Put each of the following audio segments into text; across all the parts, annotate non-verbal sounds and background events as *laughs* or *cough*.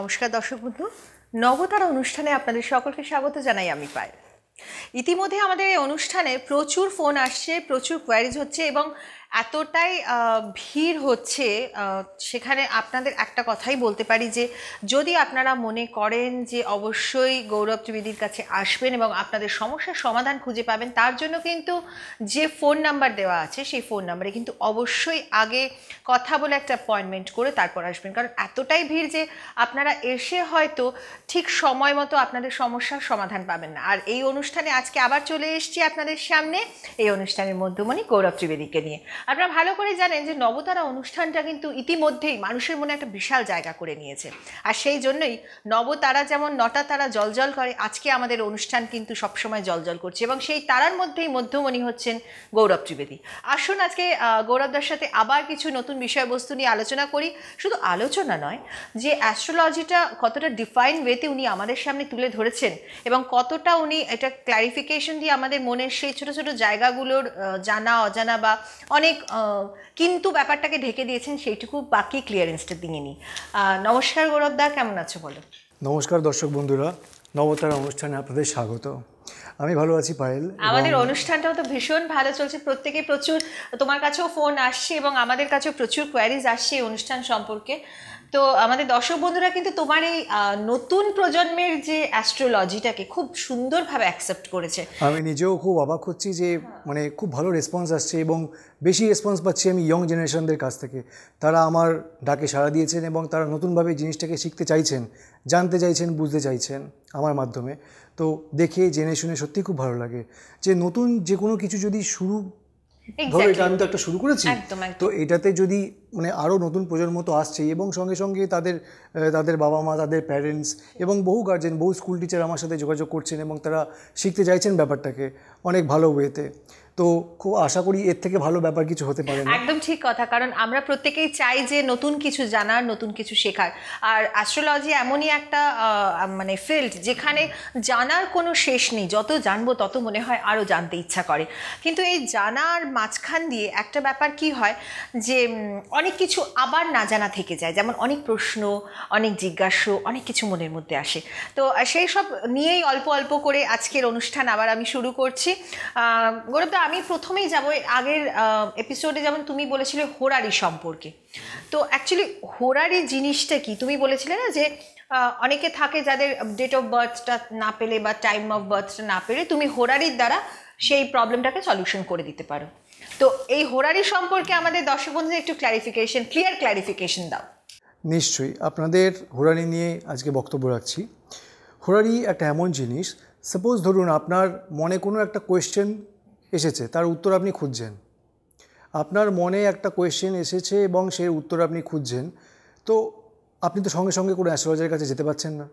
নমস্কার দর্শক বন্ধু নবতারা অনুষ্ঠানে আপনাদের সকলকে স্বাগত জানাই আমি পাই ইতিমধ্যে আমাদের এই অনুষ্ঠানে প্রচুর ফোন আসছে প্রচুর কোয়ারিজ হচ্ছে এবং এতটাই ভিড় হচ্ছে সেখানে আপনাদের একটা কথাই বলতে পারি যে যদি আপনারা মনে করেন যে অবশ্যই গৌরব ত্রিবেদীর কাছে আসবেন এবং আপনাদের সমস্যার সমাধান খুঁজে পাবেন তার জন্য কিন্তু যে ফোন নাম্বার দেওয়া আছে সেই ফোন নাম্বারে কিন্তু অবশ্যই আগে কথা বলে একটা অ্যাপয়েন্টমেন্ট করে তারপর আসবেন কারণ এতটাই ভিড় যে আপনারা এসে হয়তো ঠিক সময় মতো আপনাদের সমস্যার সমাধান পাবেন না আর এই অনুষ্ঠানে আজকে আবার চলে এসছি আপনাদের সামনে এই অনুষ্ঠানের মধ্যমণি গৌরব ত্রিবেদীকে নিয়ে আপনারা ভালো করে জানেন যে নবতারা অনুষ্ঠানটা কিন্তু ইতিমধ্যেই মানুষের মনে একটা বিশাল জায়গা করে নিয়েছে আর সেই জন্যই নবতারা যেমন নটা তারা জলজল করে আজকে আমাদের অনুষ্ঠান কিন্তু সবসময় জলজল করছে এবং সেই তারার মধ্যেই মধ্যমণি হচ্ছেন গৌরব ত্রিবেদী আসুন আজকে গৌরবদার সাথে আবার কিছু নতুন বিষয়বস্তু নিয়ে আলোচনা করি শুধু আলোচনা নয় যে অ্যাস্ট্রোলজিটা কতটা ডিফাইন ওয়েতে উনি আমাদের সামনে তুলে ধরেছেন এবং কতটা উনি এটা ক্লারিফিকেশন দিয়ে আমাদের মনের সেই ছোট ছোট জায়গাগুলোর জানা অজানা বা অনেক অনেক কিন্তু ব্যাপারটাকে ঢেকে দিয়েছেন সেইটুকু বাকি ক্লিয়ারেন্সটা দিইনি নমস্কার গৌরব দা কেমন আছো বলো নমস্কার দর্শক বন্ধুরা নবতার অনুষ্ঠানে আপনাদের স্বাগত আমি ভালো আছি পায়েল আমাদের অনুষ্ঠানটাও তো ভীষণ ভালো চলছে প্রত্যেকে প্রচুর তোমার কাছেও ফোন আসছে এবং আমাদের কাছেও প্রচুর কোয়ারিজ আসছে এই অনুষ্ঠান সম্পর্কে তো আমাদের দর্শক বন্ধুরা কিন্তু তোমার এই নতুন প্রজন্মের যে অ্যাস্ট্রোলজিটাকে খুব সুন্দরভাবে অ্যাকসেপ্ট করেছে আমি নিজেও খুব অবাক হচ্ছি যে হ্যাঁ। মানে খুব ভালো রেসপন্স আসছে এবং বেশি রেসপন্স পাচ্ছি আমি ইয়ং জেনারেশনদের কাছ থেকে তারা আমার ডাকে সাড়া দিয়েছেন এবং তারা নতুনভাবে জিনিসটাকে শিখতে চাইছেন জানতে চাইছেন বুঝতে চাইছেন আমার মাধ্যমে তো দেখে জেনে শুনে সত্যি খুব ভালো লাগে যে নতুন যে কোনো কিছু যদি শুরু ধরো এটা আমি তো একটা শুরু করেছি তো এটাতে যদি মানে আরও নতুন প্রজন্ম তো আসছেই এবং সঙ্গে সঙ্গে তাদের তাদের বাবা মা তাদের প্যারেন্টস এবং বহু গার্জেন বহু স্কুল টিচার আমার সাথে যোগাযোগ করছেন এবং তারা শিখতে চাইছেন ব্যাপারটাকে অনেক ভালো ওয়েতে তো খুব আশা করি এর থেকে ভালো ব্যাপার কিছু হতে পারে একদম ঠিক কথা কারণ আমরা প্রত্যেকেই চাই যে নতুন কিছু জানার নতুন কিছু শেখার আর অ্যাস্ট্রোলজি এমনই একটা মানে ফিল্ড যেখানে জানার কোনো শেষ নেই যত জানবো তত মনে হয় আরও জানতে ইচ্ছা করে কিন্তু এই জানার মাঝখান দিয়ে একটা ব্যাপার কি হয় যে অনেক কিছু আবার না জানা থেকে যায় যেমন অনেক প্রশ্ন অনেক জিজ্ঞাস্য অনেক কিছু মনের মধ্যে আসে তো সেই সব নিয়েই অল্প অল্প করে আজকের অনুষ্ঠান আবার আমি শুরু করছি গৌরবদা আমি প্রথমেই যাব আগের এপিসোডে যেমন তুমি বলেছিলে হোরারি সম্পর্কে তো অ্যাকচুয়ালি হোরারি জিনিসটা কি তুমি বলেছিলে না যে অনেকে থাকে যাদের ডেট অফ বার্থটা না পেলে বা টাইম অফ বার্থটা না পেলে তুমি হোরারির দ্বারা সেই প্রবলেমটাকে সলিউশন করে দিতে পারো তো এই হোরারি সম্পর্কে আমাদের দর্শক বন্ধুদের একটু ক্লারিফিকেশন ক্লিয়ার ক্লারিফিকেশন দাও নিশ্চয়ই আপনাদের হোরারি নিয়ে আজকে বক্তব্য রাখছি হোরারি একটা এমন জিনিস সাপোজ ধরুন আপনার মনে কোনো একটা কোয়েশ্চেন এসেছে তার উত্তর আপনি খুঁজছেন আপনার মনে একটা কোয়েশ্চেন এসেছে এবং সে উত্তর আপনি খুঁজছেন তো আপনি তো সঙ্গে সঙ্গে কোনো অ্যাস্ট্রোলজারের কাছে যেতে পারছেন না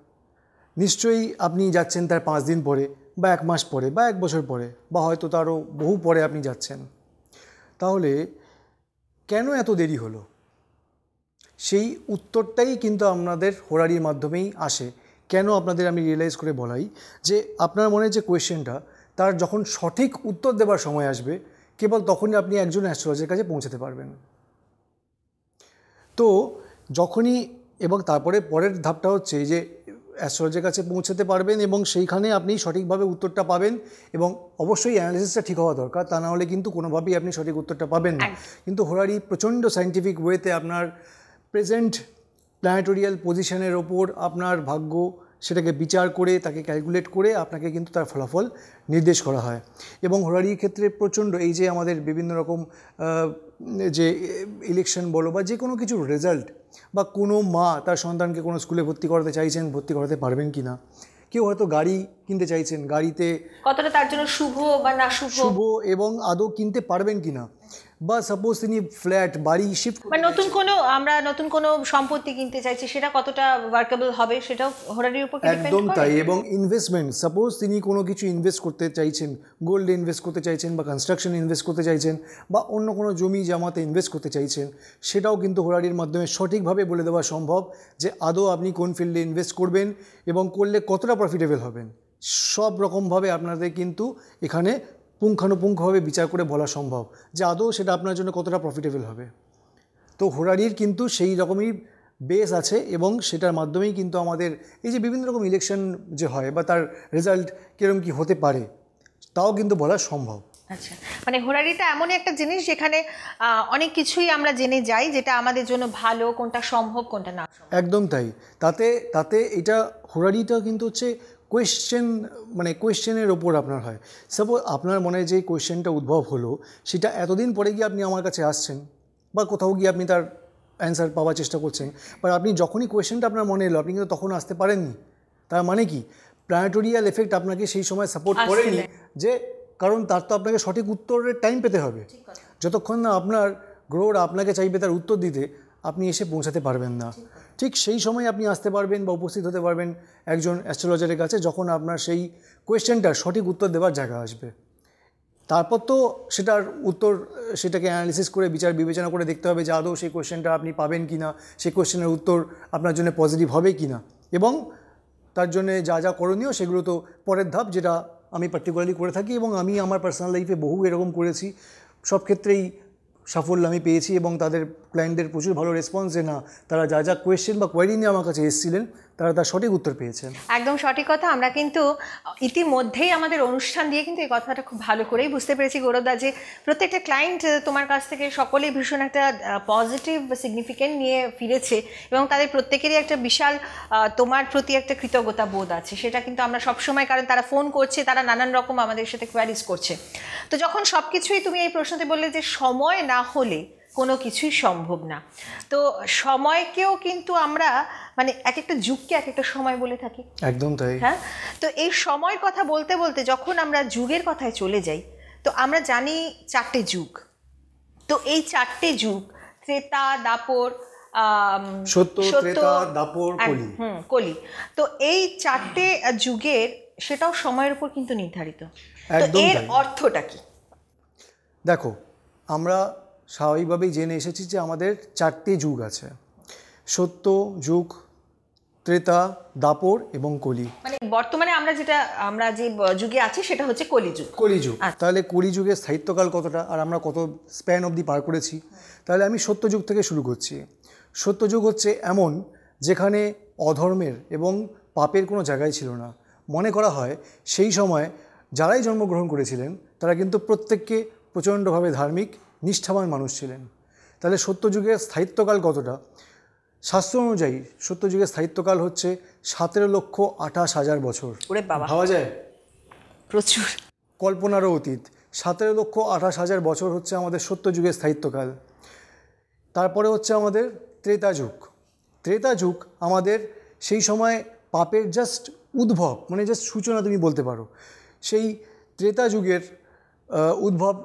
নিশ্চয়ই আপনি যাচ্ছেন তার পাঁচ দিন পরে বা এক মাস পরে বা এক বছর পরে বা হয়তো তারও বহু পরে আপনি যাচ্ছেন তাহলে কেন এত দেরি হলো সেই উত্তরটাই কিন্তু আপনাদের হোরারির মাধ্যমেই আসে কেন আপনাদের আমি রিয়েলাইজ করে বলাই যে আপনার মনে যে কোয়েশ্চেনটা তার যখন সঠিক উত্তর দেবার সময় আসবে কেবল তখনই আপনি একজন অ্যাস্ট্রোলজির কাছে পৌঁছাতে পারবেন তো যখনই এবং তারপরে পরের ধাপটা হচ্ছে যে অ্যাস্ট্রোলজির কাছে পৌঁছাতে পারবেন এবং সেইখানে আপনি সঠিকভাবে উত্তরটা পাবেন এবং অবশ্যই অ্যানালিসিসটা ঠিক হওয়া দরকার তা না হলে কিন্তু কোনোভাবেই আপনি সঠিক উত্তরটা পাবেন না কিন্তু হোরারি প্রচণ্ড সাইন্টিফিক ওয়েতে আপনার প্রেজেন্ট প্ল্যানেটোরিয়াল পজিশনের ওপর আপনার ভাগ্য সেটাকে বিচার করে তাকে ক্যালকুলেট করে আপনাকে কিন্তু তার ফলাফল নির্দেশ করা হয় এবং হোরারির ক্ষেত্রে প্রচণ্ড এই যে আমাদের বিভিন্ন রকম যে ইলেকশন বলো বা যে কোনো কিছু রেজাল্ট বা কোনো মা তার সন্তানকে কোনো স্কুলে ভর্তি করাতে চাইছেন ভর্তি করাতে পারবেন কি না কেউ হয়তো গাড়ি কিনতে চাইছেন গাড়িতে কতটা তার জন্য শুভ বা না শুভ শুভ এবং আদৌ কিনতে পারবেন কি না বা সাপোজ তিনি ফ্ল্যাট বাড়ি শিফট বা নতুন কোনো আমরা নতুন কোনো সম্পত্তি কিনতে চাইছি সেটা কতটা ওয়ার্কেবল হবে সেটাও হোরারির উপর একদম তাই এবং ইনভেস্টমেন্ট সাপোজ তিনি কোনো কিছু ইনভেস্ট করতে চাইছেন গোল্ডে ইনভেস্ট করতে চাইছেন বা কনস্ট্রাকশন ইনভেস্ট করতে চাইছেন বা অন্য কোনো জমি জামাতে ইনভেস্ট করতে চাইছেন সেটাও কিন্তু হোরারির মাধ্যমে সঠিকভাবে বলে দেওয়া সম্ভব যে আদৌ আপনি কোন ফিল্ডে ইনভেস্ট করবেন এবং করলে কতটা প্রফিটেবল হবেন সব রকমভাবে আপনাদের কিন্তু এখানে পুঙ্খানুপুঙ্খভাবে বিচার করে বলা সম্ভব যে আদৌ সেটা আপনার জন্য কতটা প্রফিটেবল হবে তো হোরারির কিন্তু সেই রকমই বেস আছে এবং সেটার মাধ্যমেই কিন্তু আমাদের এই যে বিভিন্ন রকম ইলেকশন যে হয় বা তার রেজাল্ট কীরকম কি হতে পারে তাও কিন্তু বলা সম্ভব আচ্ছা মানে হোরারিটা এমনই একটা জিনিস যেখানে অনেক কিছুই আমরা জেনে যাই যেটা আমাদের জন্য ভালো কোনটা সম্ভব কোনটা না একদম তাই তাতে তাতে এটা হোরারিটা কিন্তু হচ্ছে কোয়েশ্চেন মানে কোয়েশ্চেনের ওপর আপনার হয় সাপোজ আপনার মনে যে কোয়েশ্চেনটা উদ্ভব হলো সেটা এতদিন পরে গিয়ে আপনি আমার কাছে আসছেন বা কোথাও গিয়ে আপনি তার অ্যান্সার পাওয়ার চেষ্টা করছেন বা আপনি যখনই কোয়েশ্চেনটা আপনার মনে এলো আপনি কিন্তু তখন আসতে পারেননি তার মানে কি প্ল্যানেটোরিয়াল এফেক্ট আপনাকে সেই সময় সাপোর্ট করেনি যে কারণ তার তো আপনাকে সঠিক উত্তরের টাইম পেতে হবে যতক্ষণ না আপনার গ্রহরা আপনাকে চাইবে তার উত্তর দিতে আপনি এসে পৌঁছাতে পারবেন না ঠিক সেই সময় আপনি আসতে পারবেন বা উপস্থিত হতে পারবেন একজন অ্যাস্ট্রোলজারের কাছে যখন আপনার সেই কোয়েশ্চেনটার সঠিক উত্তর দেওয়ার জায়গা আসবে তারপর তো সেটার উত্তর সেটাকে অ্যানালিসিস করে বিচার বিবেচনা করে দেখতে হবে যে আদৌ সেই কোয়েশ্চেনটা আপনি পাবেন কি না সেই কোয়েশ্চেনের উত্তর আপনার জন্য পজিটিভ হবে কি না এবং তার জন্য যা যা করণীয় সেগুলো তো পরের ধাপ যেটা আমি পার্টিকুলারলি করে থাকি এবং আমি আমার পার্সোনাল লাইফে বহু এরকম করেছি সব ক্ষেত্রেই সাফল্য আমি পেয়েছি এবং তাদের ক্লায়েন্টদের প্রচুর ভালো রেসপন্স যে না তারা যা যা কোয়েশ্চেন বা কোয়ারি নিয়ে আমার কাছে এসেছিলেন তারা তার সঠিক উত্তর পেয়েছেন একদম সঠিক কথা আমরা কিন্তু ইতিমধ্যেই আমাদের অনুষ্ঠান দিয়ে কিন্তু এই কথাটা খুব ভালো করেই বুঝতে পেরেছি গৌরবদা যে প্রত্যেকটা ক্লায়েন্ট তোমার কাছ থেকে সকলেই ভীষণ একটা পজিটিভ সিগনিফিকেন্ট নিয়ে ফিরেছে এবং তাদের প্রত্যেকেরই একটা বিশাল তোমার প্রতি একটা কৃতজ্ঞতা বোধ আছে সেটা কিন্তু আমরা সবসময় কারণ তারা ফোন করছে তারা নানান রকম আমাদের সাথে কোয়ারিজ করছে তো যখন সব কিছুই তুমি এই প্রশ্নতে বললে যে সময় না হলে কোনো কিছুই সম্ভব না তো সময়কেও কিন্তু আমরা মানে এক একটা যুগকে এক একটা সময় বলে থাকি একদম তাই হ্যাঁ তো এই সময় কথা বলতে বলতে যখন আমরা যুগের কথায় চলে যাই তো আমরা জানি চারটে যুগ তো এই চারটে যুগ ত্রেতা দাপর সত্য সত্য দাপর কলি হুম কলি তো এই চারটে যুগের সেটাও সময়ের উপর কিন্তু নির্ধারিত এর অর্থটা কি দেখো আমরা স্বাভাবিকভাবেই জেনে এসেছি যে আমাদের চারটি যুগ আছে সত্য যুগ ত্রেতা দাপর এবং কলি মানে বর্তমানে আমরা যেটা আমরা যে যুগে আছি সেটা হচ্ছে কলিযুগ কলিযুগ আচ্ছা। তাহলে কলিযুগের স্থায়িত্বকাল কতটা আর আমরা কত স্প্যান অবধি পার করেছি তাহলে আমি সত্যযুগ থেকে শুরু করছি সত্যযুগ হচ্ছে এমন যেখানে অধর্মের এবং পাপের কোনো জায়গায় ছিল না মনে করা হয় সেই সময় যারাই জন্মগ্রহণ করেছিলেন তারা কিন্তু প্রত্যেককে প্রচণ্ডভাবে ধার্মিক নিষ্ঠাবান মানুষ ছিলেন তাহলে সত্যযুগের স্থায়িত্বকাল কতটা শাস্ত্র অনুযায়ী সত্যযুগের স্থায়িত্বকাল হচ্ছে সতেরো লক্ষ আঠাশ হাজার বছর ভাবা যায় প্রচুর কল্পনারও অতীত সতেরো লক্ষ আঠাশ হাজার বছর হচ্ছে আমাদের সত্যযুগের স্থায়িত্বকাল তারপরে হচ্ছে আমাদের ত্রেতা যুগ ত্রেতা যুগ আমাদের সেই সময় পাপের জাস্ট উদ্ভব মানে জাস্ট সূচনা তুমি বলতে পারো সেই ত্রেতা যুগের উদ্ভব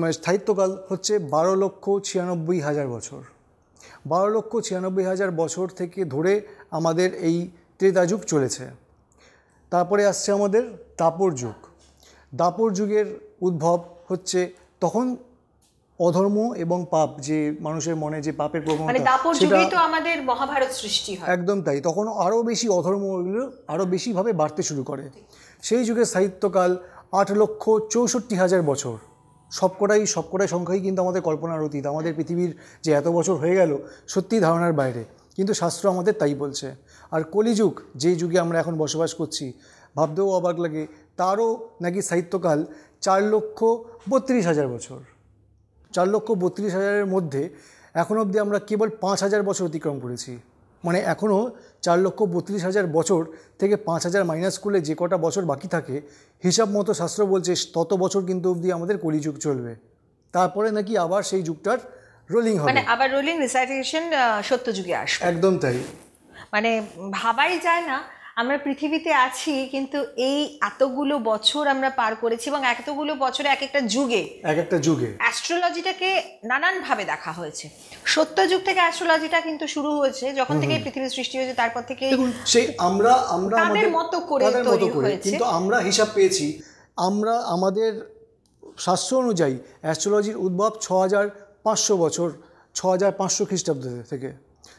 মানে স্থায়িত্বকাল হচ্ছে বারো লক্ষ ছিয়ানব্বই হাজার বছর বারো লক্ষ ছিয়ানব্বই হাজার বছর থেকে ধরে আমাদের এই ত্রেতা যুগ চলেছে তারপরে আসছে আমাদের দাপর যুগ দাপর যুগের উদ্ভব হচ্ছে তখন অধর্ম এবং পাপ যে মানুষের মনে যে পাপের প্রবণ মানে সেটা আমাদের মহাভারত সৃষ্টি হয় একদম তাই তখন আরও বেশি অধর্মগুলো আরও বেশিভাবে বাড়তে শুরু করে সেই যুগে সাহিত্যকাল আট লক্ষ চৌষট্টি হাজার বছর সবকটাই সবকটাই সংখ্যাই কিন্তু আমাদের কল্পনার অতীত আমাদের পৃথিবীর যে এত বছর হয়ে গেল সত্যি ধারণার বাইরে কিন্তু শাস্ত্র আমাদের তাই বলছে আর কলিযুগ যে যুগে আমরা এখন বসবাস করছি ভাবতেও অবাক লাগে তারও নাকি সাহিত্যকাল চার লক্ষ বত্রিশ হাজার বছর চার লক্ষ বত্রিশ হাজারের মধ্যে এখন অবধি আমরা কেবল পাঁচ হাজার বছর অতিক্রম করেছি মানে এখনও চার লক্ষ বত্রিশ হাজার বছর থেকে পাঁচ হাজার মাইনাস করলে যে কটা বছর বাকি থাকে হিসাব মতো শাস্ত্র বলছে তত বছর কিন্তু অবধি আমাদের কলিযুগ চলবে তারপরে নাকি আবার সেই যুগটার রোলিং হবে মানে আবার রোলিং রিসাইটেশন সত্য যুগে আসবে একদম তাই মানে ভাবাই যায় না আমরা পৃথিবীতে আছি কিন্তু এই এতগুলো বছর আমরা পার করেছি এবং এতগুলো বছরে এক একটা যুগে এক একটা যুগে অ্যাস্ট্রোলজিটাকে নানানভাবে দেখা হয়েছে সত্য যুগ থেকে অ্যাস্ট্রোলজিটা কিন্তু শুরু হয়েছে যখন থেকে পৃথিবীর সৃষ্টি হয়েছে তারপর থেকে সেই আমরা আমরা আমাদের মতো করে তৈরি হয়েছে কিন্তু আমরা হিসাব পেয়েছি আমরা আমাদের শাস্ত্র অনুযায়ী অ্যাস্ট্রোলজির উদ্ভব ছ হাজার পাঁচশো বছর ছ হাজার পাঁচশো খ্রিস্টাব্দ থেকে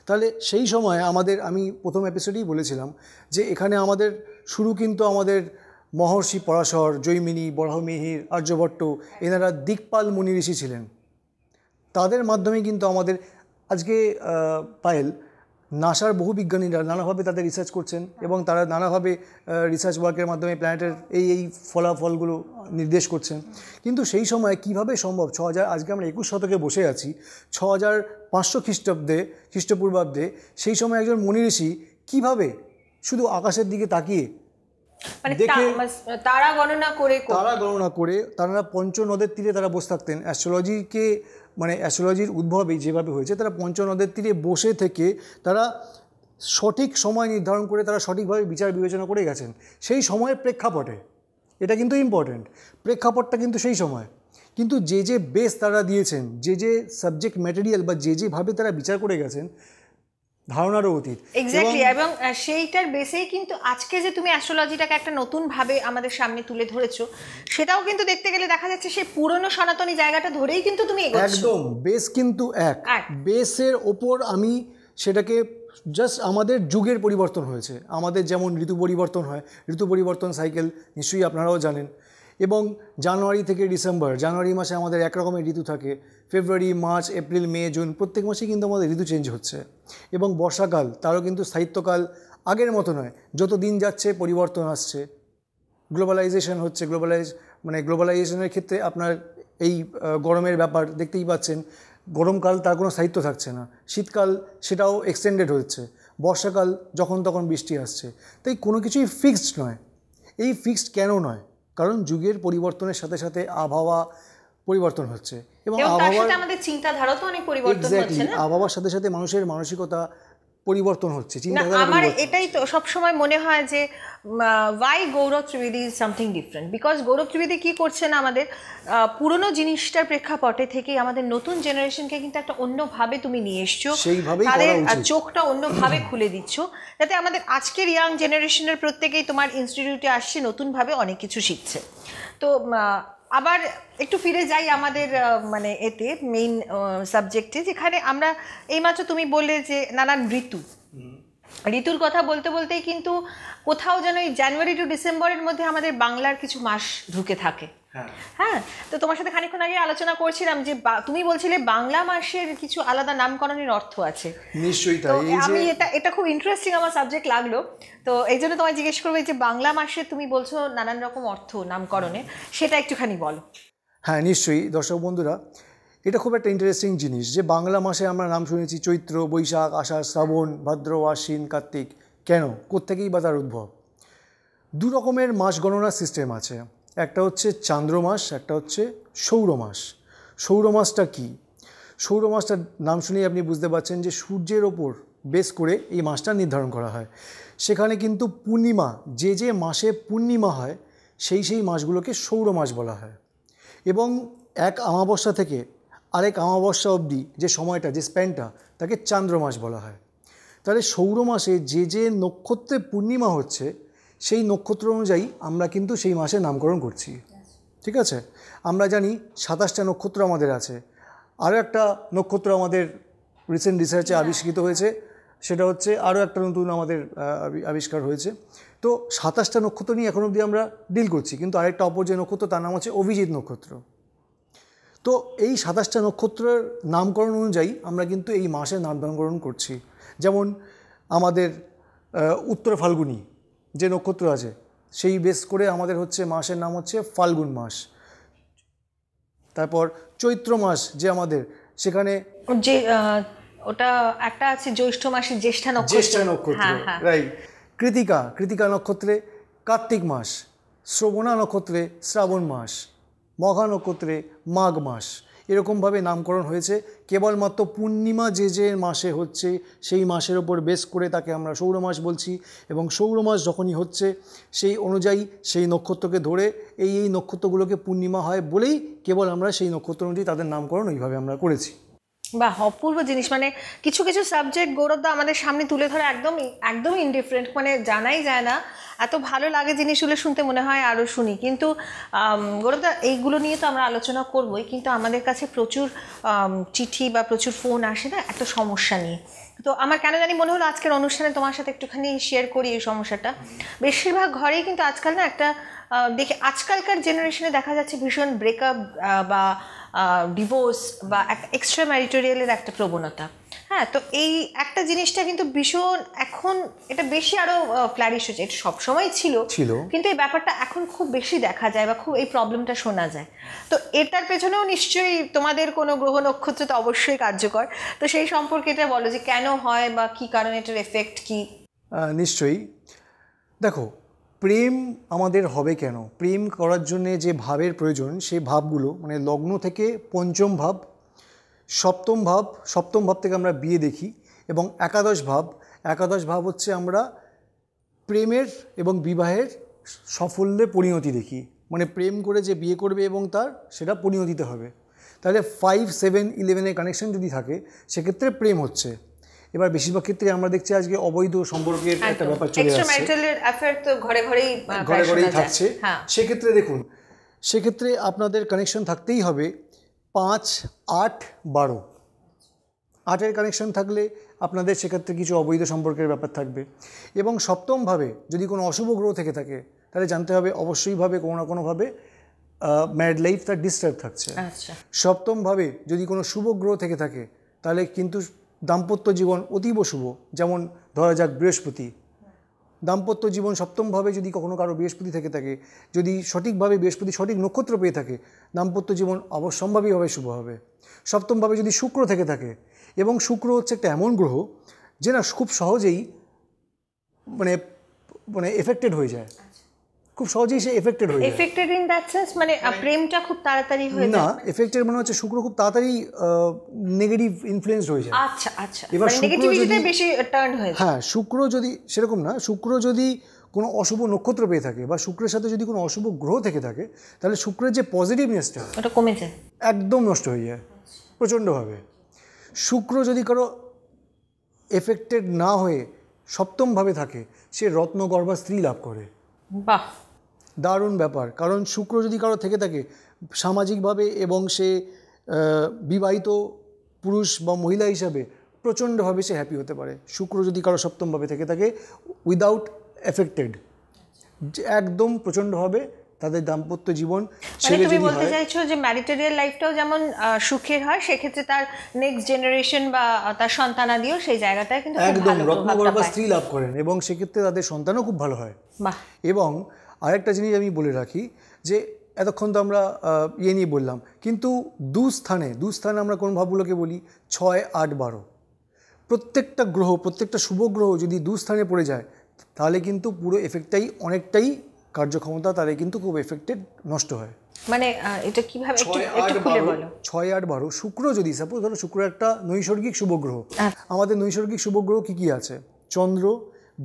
তাহলে সেই সময় আমাদের আমি প্রথম এপিসোডেই বলেছিলাম যে এখানে আমাদের শুরু কিন্তু আমাদের মহর্ষি পরাশর জৈমিনী বরাহমিহির আর্যভট্ট এনারা দিকপাল মুনি ঋষি ছিলেন তাদের মাধ্যমে কিন্তু আমাদের আজকে পায়েল নাসার বহু বিজ্ঞানীরা নানাভাবে তাদের রিসার্চ করছেন এবং তারা নানাভাবে রিসার্চ ওয়ার্কের মাধ্যমে প্ল্যানেটের এই এই ফলাফলগুলো নির্দেশ করছেন কিন্তু সেই সময় কিভাবে সম্ভব ছ হাজার আজকে আমরা একুশ শতকে বসে আছি ছ হাজার পাঁচশো খ্রিস্টাব্দে খ্রিস্টপূর্বাব্দে সেই সময় একজন ঋষি কীভাবে শুধু আকাশের দিকে তাকিয়ে মানে দেখে মানে তারা গণনা করে তারা গণনা করে তারা নদের তীরে তারা বসে থাকতেন অ্যাস্ট্রোলজিকে মানে অ্যাস্ট্রোলজির উদ্ভব যেভাবে হয়েছে তারা পঞ্চনদের তীরে বসে থেকে তারা সঠিক সময় নির্ধারণ করে তারা সঠিকভাবে বিচার বিবেচনা করে গেছেন সেই সময়ের প্রেক্ষাপটে এটা কিন্তু ইম্পর্ট্যান্ট প্রেক্ষাপটটা কিন্তু সেই সময় কিন্তু যে যে বেস তারা দিয়েছেন যে যে সাবজেক্ট ম্যাটেরিয়াল বা যে যেভাবে তারা বিচার করে গেছেন ধারণারও অতীত এক্স্যাক্টলি এবং সেইটার বেসেই কিন্তু আজকে যে তুমি অ্যাস্ট্রোলজিটাকে একটা নতুনভাবে আমাদের সামনে তুলে ধরেছো সেটাও কিন্তু দেখতে গেলে দেখা যাচ্ছে সেই পুরনো সনাতনী জায়গাটা ধরেই কিন্তু তুমি একদম বেস কিন্তু এক বেসের ওপর আমি সেটাকে জাস্ট আমাদের যুগের পরিবর্তন হয়েছে আমাদের যেমন ঋতু পরিবর্তন হয় ঋতু পরিবর্তন সাইকেল নিশ্চয়ই আপনারাও জানেন এবং জানুয়ারি থেকে ডিসেম্বর জানুয়ারি মাসে আমাদের একরকমের ঋতু থাকে February March April May June প্রত্যেক মাসেই কিন্তু আমাদের ঋতু চেঞ্জ হচ্ছে এবং বর্ষাকাল তারও কিন্তু স্থায়িত্বকাল আগের মতো নয় যত দিন যাচ্ছে পরিবর্তন আসছে গ্লোবালাইজেশন হচ্ছে গ্লোবালাইজ মানে গ্লোবালাইজেশনের ক্ষেত্রে আপনার এই গরমের ব্যাপার দেখতেই পাচ্ছেন গরমকাল তার কোনো স্থায়িত্ব থাকছে না শীতকাল সেটাও এক্সটেন্ডেড হচ্ছে বর্ষাকাল যখন তখন বৃষ্টি আসছে তাই কোনো কিছুই ফিক্সড নয় এই ফিক্সড কেন নয় কারণ যুগের পরিবর্তনের সাথে সাথে আবহাওয়া পরিবর্তন হচ্ছে এবং আবহাওয়ার আমাদের চিন্তাধারা তো অনেক পরিবর্তন হচ্ছে না আবহাওয়ার সাথে সাথে মানুষের মানসিকতা পরিবর্তন হচ্ছে আমার এটাই তো সবসময় মনে হয় যে why Gaurav Trivedi is something different because Gaurav Trivedi কী করছেন আমাদের পুরনো জিনিসটার প্রেক্ষাপটে থেকে আমাদের নতুন জেনারেশনকে কিন্তু একটা অন্যভাবে তুমি নিয়ে এসছো তাদের চোখটা অন্যভাবে খুলে দিচ্ছ যাতে আমাদের আজকের ইয়াং জেনারেশনের প্রত্যেকেই তোমার ইনস্টিটিউটে আসছে নতুনভাবে অনেক কিছু শিখছে তো আবার একটু ফিরে যাই আমাদের মানে এতে মেইন সাবজেক্টে যেখানে আমরা এইমাত্র তুমি বললে যে নানান ঋতু ঋতুর কথা বলতে বলতেই কিন্তু কোথাও যেন এই জানুয়ারি টু ডিসেম্বরের মধ্যে আমাদের বাংলার কিছু মাস ঢুকে থাকে হ্যাঁ।, হ্যাঁ তো তোমার সাথে খানিকক্ষণ আগে আলোচনা করছিলাম যে তুমি বলছিলে বাংলা মাসের কিছু আলাদা নামকরণের অর্থ আছে নিশ্চয়ই তাই আমি এটা এটা খুব ইন্টারেস্টিং আমার সাবজেক্ট লাগলো তো এই জন্য তোমায় জিজ্ঞেস করবো যে বাংলা মাসে তুমি বলছো নানান রকম অর্থ নামকরণে সেটা একটুখানি বলো হ্যাঁ নিশ্চয়ই দর্শক বন্ধুরা এটা খুব একটা ইন্টারেস্টিং জিনিস যে বাংলা মাসে আমরা নাম শুনেছি চৈত্র বৈশাখ আষাঢ় শ্রাবণ ভাদ্র আশ্বিন কার্তিক কেন কোত্থেকেই বা তার উদ্ভব দু রকমের মাস গণনার সিস্টেম আছে একটা হচ্ছে চান্দ্রমাস একটা হচ্ছে সৌরমাস সৌরমাসটা কি সৌরমাসটার নাম শুনেই আপনি বুঝতে পারছেন যে সূর্যের ওপর বেস করে এই মাসটা নির্ধারণ করা হয় সেখানে কিন্তু পূর্ণিমা যে যে মাসে পূর্ণিমা হয় সেই সেই মাসগুলোকে সৌরমাস বলা হয় এবং এক আমাবস্যা থেকে আরেক আমাবস্যা অবধি যে সময়টা যে স্প্যানটা তাকে চান্দ্রমাস বলা হয় তাহলে সৌরমাসে যে যে নক্ষত্রে পূর্ণিমা হচ্ছে সেই নক্ষত্র অনুযায়ী আমরা কিন্তু সেই মাসে নামকরণ করছি ঠিক আছে আমরা জানি সাতাশটা নক্ষত্র আমাদের আছে আরও একটা নক্ষত্র আমাদের রিসেন্ট রিসার্চে আবিষ্কৃত হয়েছে সেটা হচ্ছে আরও একটা নতুন আমাদের আবিষ্কার হয়েছে তো সাতাশটা নক্ষত্র নিয়ে এখন অবধি আমরা ডিল করছি কিন্তু আরেকটা অপর যে নক্ষত্র তার নাম হচ্ছে অভিজিৎ নক্ষত্র তো এই সাতাশটা নক্ষত্রের নামকরণ অনুযায়ী আমরা কিন্তু এই মাসের নামকরণ করছি যেমন আমাদের উত্তর ফাল্গুনী যে নক্ষত্র আছে সেই বেস করে আমাদের হচ্ছে মাসের নাম হচ্ছে ফাল্গুন মাস তারপর চৈত্র মাস যে আমাদের সেখানে যে ওটা একটা আছে জ্যৈষ্ঠ মাসে জ্যেষ্ঠা নক্ষত্র নক্ষত্র হ্যাঁ, হ্যাঁ। কৃতিকা কৃতিকা নক্ষত্রে কার্তিক মাস শ্রবণা নক্ষত্রে শ্রাবণ মাস মঘা নক্ষত্রে মাঘ মাস এরকমভাবে নামকরণ হয়েছে কেবলমাত্র পূর্ণিমা যে যে মাসে হচ্ছে সেই মাসের ওপর বেস করে তাকে আমরা সৌরমাস বলছি এবং সৌরমাস যখনই হচ্ছে সেই অনুযায়ী সেই নক্ষত্রকে ধরে এই এই নক্ষত্রগুলোকে পূর্ণিমা হয় বলেই কেবল আমরা সেই নক্ষত্র অনুযায়ী তাদের নামকরণ ওইভাবে আমরা করেছি বা অপূর্ব জিনিস মানে কিছু কিছু সাবজেক্ট গৌরবদা আমাদের সামনে তুলে ধরা একদম একদম ইনডিফারেন্ট মানে জানাই যায় না এত ভালো লাগে জিনিসগুলো শুনতে মনে হয় আরও শুনি কিন্তু গৌরবদা এইগুলো নিয়ে তো আমরা আলোচনা করবই কিন্তু আমাদের কাছে প্রচুর চিঠি বা প্রচুর ফোন আসে না এত সমস্যা নিয়ে তো আমার কেন জানি মনে হলো আজকের অনুষ্ঠানে তোমার সাথে একটুখানি শেয়ার করি এই সমস্যাটা বেশিরভাগ ঘরেই কিন্তু আজকাল না একটা দেখে আজকালকার জেনারেশনে দেখা যাচ্ছে ভীষণ ব্রেকআপ বা ডিভোর্স বা এক্সট্রা ম্যারিটোরিয়ালের একটা প্রবণতা হ্যাঁ তো এই একটা জিনিসটা কিন্তু ভীষণ এখন এটা বেশি আরও ফ্ল্যারিশ হচ্ছে এটা সবসময় ছিল ছিল কিন্তু এই ব্যাপারটা এখন খুব বেশি দেখা যায় বা খুব এই প্রবলেমটা শোনা যায় তো এটার পেছনেও নিশ্চয়ই তোমাদের কোনো গ্রহ নক্ষত্র তো অবশ্যই কার্যকর তো সেই সম্পর্কে এটা বলো যে কেন হয় বা কি কারণে এটার এফেক্ট কি নিশ্চয়ই দেখো প্রেম আমাদের হবে কেন প্রেম করার জন্যে যে ভাবের প্রয়োজন সেই ভাবগুলো মানে লগ্ন থেকে পঞ্চম ভাব সপ্তম ভাব সপ্তম ভাব থেকে আমরা বিয়ে দেখি এবং একাদশ ভাব একাদশ ভাব হচ্ছে আমরা প্রেমের এবং বিবাহের সাফল্যে পরিণতি দেখি মানে প্রেম করে যে বিয়ে করবে এবং তার সেটা পরিণতিতে হবে তাহলে ফাইভ সেভেন ইলেভেনের কানেকশন যদি থাকে সেক্ষেত্রে প্রেম হচ্ছে এবার বেশিরভাগ ক্ষেত্রে আমরা দেখছি আজকে অবৈধ সম্পর্কের একটা ব্যাপার চলে আসছে ঘরে ঘরেই ঘরে ঘরেই থাকছে হ্যাঁ। সেক্ষেত্রে দেখুন সেক্ষেত্রে আপনাদের কানেকশন থাকতেই হবে পাঁচ আট বারো আটের কানেকশন থাকলে আপনাদের সেক্ষেত্রে কিছু অবৈধ সম্পর্কের ব্যাপার থাকবে এবং সপ্তমভাবে যদি কোনো অশুভ গ্রহ থেকে থাকে তাহলে জানতে হবে অবশ্যইভাবে কোনো না কোনোভাবে ম্যাড লাইফ তার ডিস্টার্ব থাকছে আচ্ছা। সপ্তমভাবে যদি কোনো শুভ গ্রহ থেকে থাকে তাহলে কিন্তু দাম্পত্য জীবন অতীব শুভ যেমন ধরা যাক বৃহস্পতি দাম্পত্য জীবন সপ্তমভাবে যদি কখনো কারো বৃহস্পতি থেকে থাকে যদি সঠিকভাবে বৃহস্পতি সঠিক নক্ষত্র পেয়ে থাকে দাম্পত্য জীবন অবশ্যম্ভাবীভাবে শুভ হবে সপ্তমভাবে যদি শুক্র থেকে থাকে এবং শুক্র হচ্ছে একটা এমন গ্রহ যে না খুব সহজেই মানে মানে এফেক্টেড হয়ে যায় খুব সহজেই সে এফেক্টেড হয়ে এফেক্টেড ইন দ্যাট সেন্স মানে প্রেমটা খুব তাড়াতাড়ি হয়ে যায় না এফেক্টেড মানে হচ্ছে শুক্র খুব তাড়াতাড়ি নেগেটিভ ইনফ্লুয়েন্সড হয়ে যায় আচ্ছা আচ্ছা এবার নেগেটিভিটিতে মানে বেশি টার্ন হয়ে যায় হ্যাঁ শুক্র যদি সেরকম না শুক্র যদি কোনো অশুভ নক্ষত্র পেয়ে থাকে বা শুক্রের সাথে যদি কোনো অশুভ গ্রহ থেকে থাকে তাহলে শুক্রের যে পজিটিভনেসটা ওটা কমে যায় একদম নষ্ট হয়ে যায় প্রচণ্ডভাবে শুক্র যদি কারো এফেক্টেড না হয়ে সপ্তমভাবে থাকে সে রত্নগর্ভা স্ত্রী লাভ করে বাহ দারুণ ব্যাপার কারণ শুক্র যদি কারো থেকে থাকে সামাজিকভাবে এবং সে বিবাহিত পুরুষ বা মহিলা হিসাবে প্রচণ্ডভাবে সে হ্যাপি হতে পারে শুক্র যদি কারো সপ্তমভাবে থেকে থাকে উইদাউট এফেক্টেড একদম প্রচণ্ডভাবে তাদের দাম্পত্য জীবন মানে ছেলে তুমি বলতে চাইছো যে ম্যারিটেরিয়াল লাইফটাও যেমন সুখের হয় সেক্ষেত্রে তার নেক্সট জেনারেশন বা তার সন্তানাদিও সেই জায়গাটায় কিন্তু একদম রত্নগর্ভা স্ত্রী লাভ করেন এবং সেক্ষেত্রে তাদের সন্তানও খুব ভালো হয় এবং আরেকটা জিনিস আমি বলে রাখি যে এতক্ষণ তো আমরা ইয়ে নিয়ে বললাম কিন্তু দু স্থানে দু স্থানে আমরা কোন ভাবগুলোকে বলি ছয় আট বারো প্রত্যেকটা গ্রহ প্রত্যেকটা শুভ গ্রহ যদি দু স্থানে পড়ে যায় তাহলে কিন্তু পুরো এফেক্টটাই অনেকটাই কার্যক্ষমতা তাহলে কিন্তু খুব এফেক্টেড নষ্ট হয় মানে এটা কিভাবে ছয় আট বারো শুক্র যদি সাপোজ ধরো শুক্র একটা নৈসর্গিক শুভগ্রহ আচ্ছা। আমাদের নৈসর্গিক শুভগ্রহ কি কি আছে চন্দ্র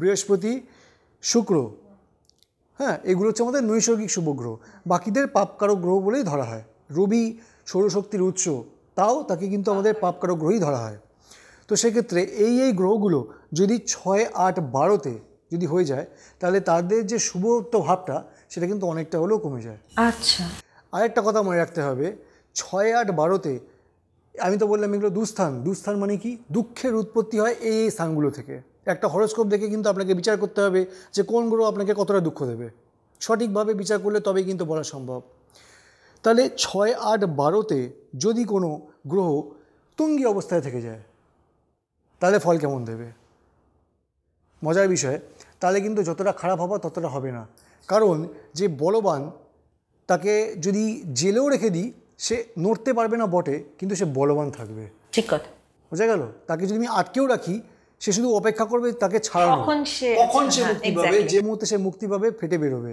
বৃহস্পতি শুক্র হ্যাঁ এগুলো হচ্ছে আমাদের নৈসর্গিক শুভগ্রহ বাকিদের পাপকারক গ্রহ বলেই ধরা হয় রবি সৌরশক্তির উৎস তাও তাকে কিন্তু আমাদের পাপকারক গ্রহই ধরা হয় তো সেক্ষেত্রে এই এই গ্রহগুলো যদি ছয় আট বারোতে যদি হয়ে যায় তাহলে তাদের যে শুভত্ব ভাবটা সেটা কিন্তু অনেকটা হলেও কমে যায় আচ্ছা আরেকটা কথা মনে রাখতে হবে ছয় আট বারোতে আমি তো বললাম এগুলো দুস্থান দুস্থান মানে কি দুঃখের উৎপত্তি হয় এই স্থানগুলো থেকে একটা হরস্কোপ দেখে কিন্তু আপনাকে বিচার করতে হবে যে কোন গ্রহ আপনাকে কতটা দুঃখ দেবে সঠিকভাবে বিচার করলে তবেই কিন্তু বলা সম্ভব তাহলে ছয় আট বারোতে যদি কোনো গ্রহ তুঙ্গি অবস্থায় থেকে যায় তাহলে ফল কেমন দেবে মজার বিষয় তাহলে কিন্তু যতটা খারাপ হবা ততটা হবে না কারণ যে বলবান তাকে যদি জেলেও রেখে দিই সে নড়তে পারবে না বটে কিন্তু সে বলবান থাকবে ঠিক কথা বোঝা গেল তাকে যদি আমি আটকেও রাখি সে শুধু অপেক্ষা করবে তাকে ছাড়ানো কখন সে হ্যাঁ, মুক্তি পাবে যে মুহূর্তে সে মুক্তি পাবে ফেটে বেরোবে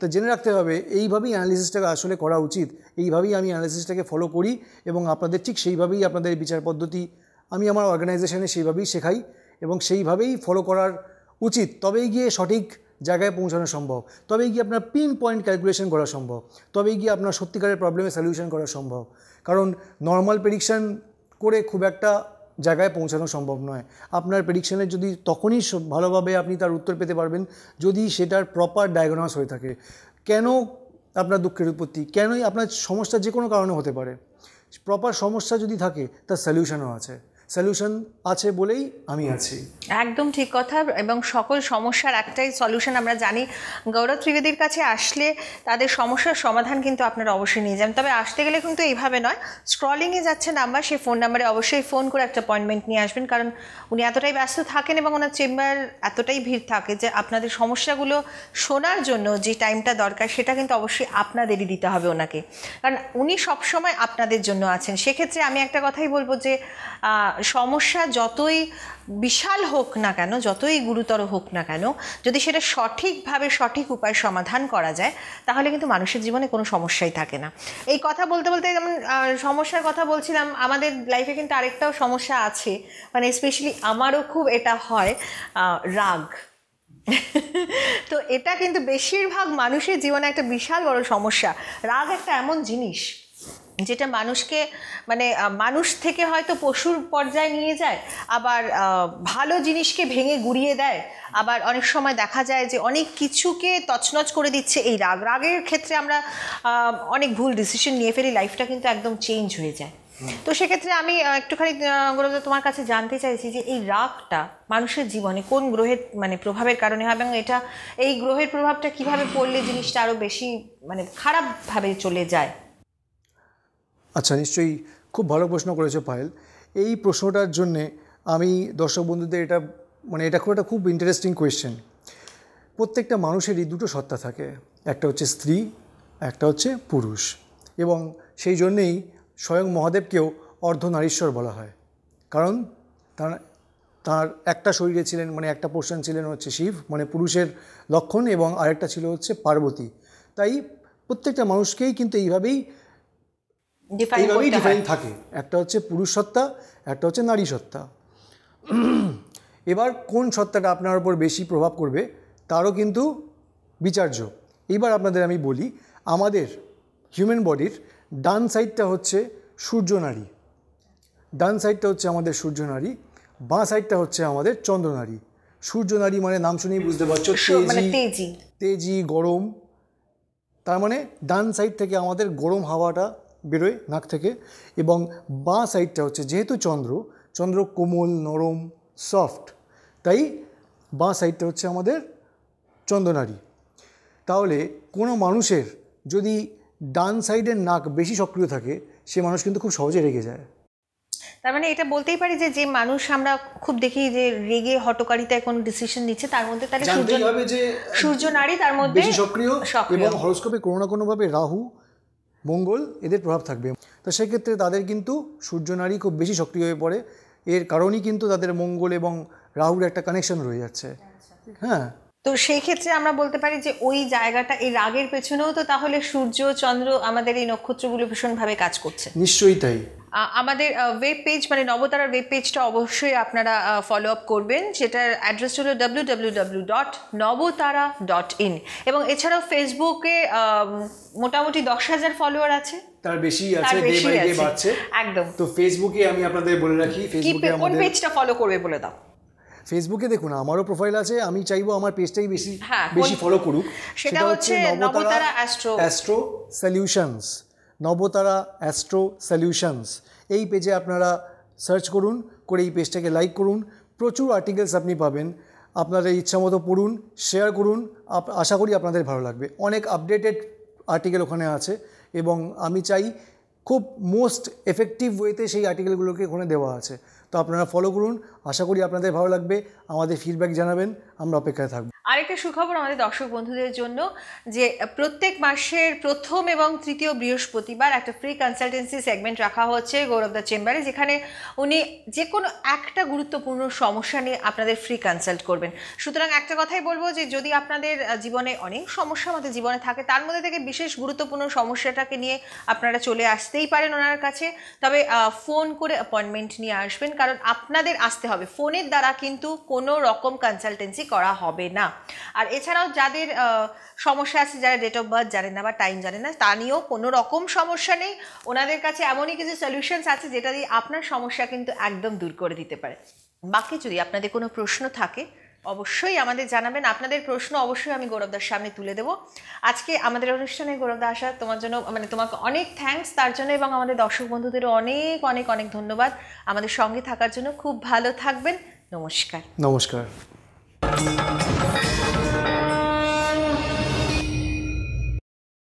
তো জেনে রাখতে হবে এইভাবেই অ্যানালিসিসটাকে আসলে করা উচিত এইভাবেই আমি অ্যানালিসিসটাকে ফলো করি এবং আপনাদের ঠিক সেইভাবেই আপনাদের বিচার পদ্ধতি আমি আমার অর্গানাইজেশনে সেইভাবেই শেখাই এবং সেইভাবেই ফলো করার উচিত তবেই গিয়ে সঠিক জায়গায় পৌঁছানো সম্ভব তবেই গিয়ে আপনার পিন পয়েন্ট ক্যালকুলেশন করা সম্ভব তবেই গিয়ে আপনার সত্যিকারের প্রবলেমের সলিউশন করা সম্ভব কারণ নর্মাল প্রেডিকশান করে খুব একটা জায়গায় পৌঁছানো সম্ভব নয় আপনার প্রেডিকশানের যদি তখনই ভালোভাবে আপনি তার উত্তর পেতে পারবেন যদি সেটার প্রপার ডায়াগনোস হয়ে থাকে কেন আপনার দুঃখের উৎপত্তি কেনই আপনার সমস্যা যে কোনো কারণে হতে পারে প্রপার সমস্যা যদি থাকে তার সলিউশনও আছে সলিউশন আছে বলেই আমি আছি একদম ঠিক কথা এবং সকল সমস্যার একটাই সলিউশন আমরা জানি গৌরব ত্রিবেদীর কাছে আসলে তাদের সমস্যার সমাধান কিন্তু আপনারা অবশ্যই নিয়ে যান তবে আসতে গেলে কিন্তু এইভাবে নয় স্ক্রলিংয়ে যাচ্ছে নাম্বার সেই ফোন নাম্বারে অবশ্যই ফোন করে একটা অ্যাপয়েন্টমেন্ট নিয়ে আসবেন কারণ উনি এতটাই ব্যস্ত থাকেন এবং ওনার চেম্বার এতটাই ভিড় থাকে যে আপনাদের সমস্যাগুলো শোনার জন্য যে টাইমটা দরকার সেটা কিন্তু অবশ্যই আপনাদেরই দিতে হবে ওনাকে কারণ উনি সবসময় আপনাদের জন্য আছেন সেক্ষেত্রে আমি একটা কথাই বলবো যে সমস্যা যতই বিশাল হোক না কেন যতই গুরুতর হোক না কেন যদি সেটা সঠিকভাবে সঠিক উপায় সমাধান করা যায় তাহলে কিন্তু মানুষের জীবনে কোনো সমস্যাই থাকে না এই কথা বলতে বলতে যেমন সমস্যার কথা বলছিলাম আমাদের লাইফে কিন্তু আরেকটাও সমস্যা আছে মানে স্পেশালি আমারও খুব এটা হয় রাগ *laughs* তো এটা কিন্তু বেশিরভাগ মানুষের জীবনে একটা বিশাল বড় সমস্যা রাগ একটা এমন জিনিস যেটা মানুষকে মানে মানুষ থেকে হয়তো পশুর পর্যায়ে নিয়ে যায় আবার ভালো জিনিসকে ভেঙে গুড়িয়ে দেয় আবার অনেক সময় দেখা যায় যে অনেক কিছুকে তছনছ করে দিচ্ছে এই রাগ রাগের ক্ষেত্রে আমরা অনেক ভুল ডিসিশন নিয়ে ফেলি লাইফটা কিন্তু একদম চেঞ্জ হয়ে যায় তো সেক্ষেত্রে আমি একটুখানি গুরুদা তোমার কাছে জানতে চাইছি যে এই রাগটা মানুষের জীবনে কোন গ্রহের মানে প্রভাবের কারণে হয় এবং এটা এই গ্রহের প্রভাবটা কিভাবে পড়লে জিনিসটা আরও বেশি মানে খারাপভাবে চলে যায় আচ্ছা নিশ্চয়ই খুব ভালো প্রশ্ন করেছে পায়েল এই প্রশ্নটার জন্যে আমি দর্শক বন্ধুদের এটা মানে এটা খুব একটা খুব ইন্টারেস্টিং কোয়েশ্চেন প্রত্যেকটা মানুষেরই দুটো সত্তা থাকে একটা হচ্ছে স্ত্রী একটা হচ্ছে পুরুষ এবং সেই জন্যেই স্বয়ং মহাদেবকেও অর্ধনারীশ্বর বলা হয় কারণ তার তার একটা শরীরে ছিলেন মানে একটা পোর্শন ছিলেন হচ্ছে শিব মানে পুরুষের লক্ষণ এবং আরেকটা ছিল হচ্ছে পার্বতী তাই প্রত্যেকটা মানুষকেই কিন্তু এইভাবেই এইভাবেই ডিফাইন থাকে একটা হচ্ছে পুরুষ সত্তা একটা হচ্ছে নারী সত্তা এবার কোন সত্তাটা আপনার ওপর বেশি প্রভাব করবে তারও কিন্তু বিচার্য এইবার আপনাদের আমি বলি আমাদের হিউম্যান বডির ডান সাইডটা হচ্ছে সূর্য নারী ডান সাইডটা হচ্ছে আমাদের সূর্য নারী বাঁ সাইডটা হচ্ছে আমাদের চন্দ্র নারী সূর্য নারী মানে নাম শুনেই বুঝতে পারছো মানে তেজি তেজি গরম তার মানে ডান সাইড থেকে আমাদের গরম হাওয়াটা বেরোয় নাক থেকে এবং বাঁ সাইডটা হচ্ছে যেহেতু চন্দ্র চন্দ্র কোমল নরম সফট তাই বাঁ সাইডটা হচ্ছে আমাদের চন্দ্রনারী তাহলে কোনো মানুষের যদি ডান সাইডের নাক বেশি সক্রিয় থাকে সে মানুষ কিন্তু খুব সহজে রেগে যায় তার মানে এটা বলতেই পারি যে যে মানুষ আমরা খুব দেখি যে রেগে হটকারিতায় কোনো ডিসিশন নিচ্ছে তার মধ্যে তাহলে সূর্য সূর্য নারী তার মধ্যে বেশি সক্রিয় এবং হরস্কোপে কোনো না কোনোভাবে রাহু মঙ্গল এদের প্রভাব থাকবে তো সেক্ষেত্রে তাদের কিন্তু সূর্যনারী খুব বেশি সক্রিয় হয়ে পড়ে এর কারণেই কিন্তু তাদের মঙ্গল এবং রাহুর একটা কানেকশন রয়ে যাচ্ছে আচ্ছা। হ্যাঁ তো সেই ক্ষেত্রে আমরা বলতে পারি যে ওই জায়গাটা এই রাগের পেছনেও তো তাহলে সূর্য চন্দ্র আমাদের এই নক্ষত্রগুলো ভীষণভাবে কাজ করছে নিশ্চয়ই তাই আমাদের ওয়েব পেজ মানে নবতারার ওয়েব পেজটা অবশ্যই আপনারা ফলো আপ করবেন সেটার অ্যাড্রেস হলো W dot Nabatara dot in এবং এছাড়াও ফেসবুকে মোটামুটি দশ হাজার ফলোয়ার আছে তার বেশি আছে ডে বাই ডে বাড়ছে একদম তো ফেসবুকে আমি আপনাদের বলে রাখি ফেসবুকে আমাদের পেজটা ফলো করবে বলে দাও ফেসবুকে দেখুন আমারও প্রোফাইল আছে আমি চাইবো আমার পেজটাই বেশি হ্যাঁ, বেশি ফলো করুক সেটা হচ্ছে Nabatara astro astro solutions Nabatara astro solutions এই পেজে আপনারা সার্চ করুন করে এই পেজটাকে লাইক করুন প্রচুর আর্টিকেলস আপনি পাবেন আপনাদের ইচ্ছামতো পড়ুন শেয়ার করুন আশা করি আপনাদের ভালো লাগবে অনেক আপডেটেড আর্টিকেল ওখানে আছে এবং আমি চাই খুব মোস্ট এফেক্টিভ ওয়েতে সেই আর্টিকেলগুলোকে ওখানে দেওয়া আছে তো আপনারা ফলো করুন আশা করি আপনাদের ভালো লাগবে আমাদের ফিডব্যাক জানাবেন আমরা অপেক্ষায় থাকব আরেকটা সুখবর আমাদের দর্শক বন্ধুদের জন্য যে প্রত্যেক মাসের প্রথম এবং তৃতীয় বৃহস্পতিবার একটা ফ্রি কনসালটেন্সি সেগমেন্ট রাখা হচ্ছে গৌরব দ্য চেম্বারে যেখানে উনি যে কোনো একটা গুরুত্বপূর্ণ সমস্যা নিয়ে আপনাদের ফ্রি কনসাল্ট করবেন সুতরাং একটা কথাই বলবো যে যদি আপনাদের জীবনে অনেক সমস্যা আমাদের জীবনে থাকে তার মধ্যে থেকে বিশেষ গুরুত্বপূর্ণ সমস্যাটাকে নিয়ে আপনারা চলে আসতেই পারেন ওনার কাছে তবে ফোন করে অ্যাপয়েন্টমেন্ট নিয়ে আসবেন কারণ আপনাদের আসতে হবে ফোনের দ্বারা কিন্তু কোনো রকম কনসালটেন্সি করা হবে না আর এছাড়াও যাদের সমস্যা আছে যারা ডেট অফ বার্থ জানে না বা টাইম জানে না তা নিয়েও কোনো রকম সমস্যা নেই ওনাদের কাছে এমনই কিছু সলিউশনস আছে যেটা দিয়ে আপনার সমস্যা কিন্তু একদম দূর করে দিতে পারে বাকি যদি আপনাদের কোনো প্রশ্ন থাকে অবশ্যই আমাদের জানাবেন আপনাদের প্রশ্ন অবশ্যই আমি গৌরবদার সামনে তুলে দেব আজকে আমাদের অনুষ্ঠানে গৌরবদা আসা তোমার জন্য মানে তোমাকে অনেক থ্যাংকস তার জন্য এবং আমাদের দর্শক বন্ধুদেরও অনেক অনেক অনেক ধন্যবাদ আমাদের সঙ্গে থাকার জন্য খুব ভালো থাকবেন নমস্কার নমস্কার フフフフ。